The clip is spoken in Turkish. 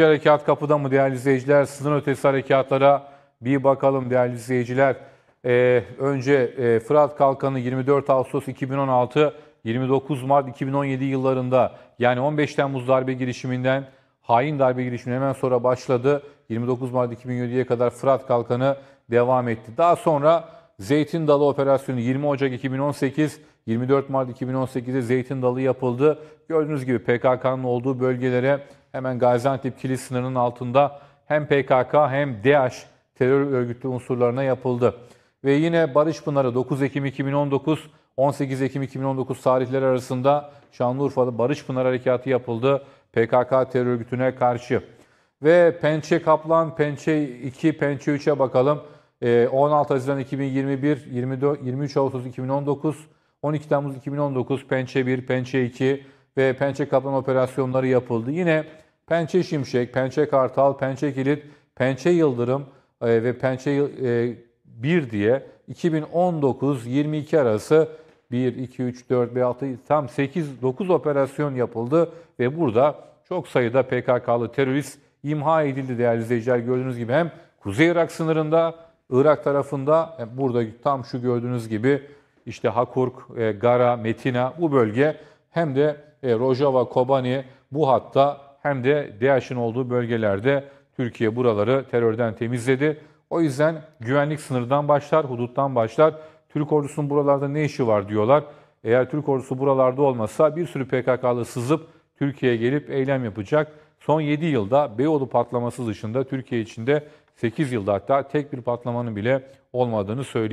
İkinci harekat kapıda mı değerli izleyiciler? Sınır ötesi harekatlara bir bakalım değerli izleyiciler. Ee, önce e, Fırat Kalkanı 24 Ağustos 2016, 29 Mart 2017 yıllarında yani 15 Temmuz darbe girişiminden hain darbe girişimi hemen sonra başladı. 29 Mart 2007'ye kadar Fırat Kalkanı devam etti. Daha sonra Zeytin Dalı operasyonu 20 Ocak 2018, 24 Mart 2018'de Zeytin Dalı yapıldı. Gördüğünüz gibi PKK'nın olduğu bölgelere Hemen Gaziantep-Kilis sınırının altında hem PKK hem DAEŞ terör örgütü unsurlarına yapıldı. Ve yine Barış Pınarı 9 Ekim 2019 18 Ekim 2019 tarihleri arasında Şanlıurfa'da Barış Pınar Harekatı yapıldı PKK terör örgütüne karşı. Ve Pençe Kaplan, Pençe 2, Pençe 3'e bakalım. 16 ee, Haziran 2021, 24, 23 Ağustos 2019, 12 Temmuz 2019, Pençe 1, Pençe 2, ve pençe kaplama operasyonları yapıldı. Yine pençe şimşek, pençe kartal, pençe kilit, pençe yıldırım e, ve pençe e, 1 diye 2019-22 arası 1, 2, 3, 4, 5, 6, tam 8, 9 operasyon yapıldı ve burada çok sayıda PKK'lı terörist imha edildi değerli izleyiciler. Gördüğünüz gibi hem Kuzey Irak sınırında, Irak tarafında burada tam şu gördüğünüz gibi işte Hakurk, e, Gara, Metina bu bölge hem de e, Rojava, Kobani bu hatta hem de DAEŞ'in olduğu bölgelerde Türkiye buraları terörden temizledi. O yüzden güvenlik sınırdan başlar, huduttan başlar. Türk ordusunun buralarda ne işi var diyorlar. Eğer Türk ordusu buralarda olmasa bir sürü PKK'lı sızıp Türkiye'ye gelip eylem yapacak. Son 7 yılda Beyoğlu patlaması dışında Türkiye içinde 8 yılda hatta tek bir patlamanın bile olmadığını söyleyelim.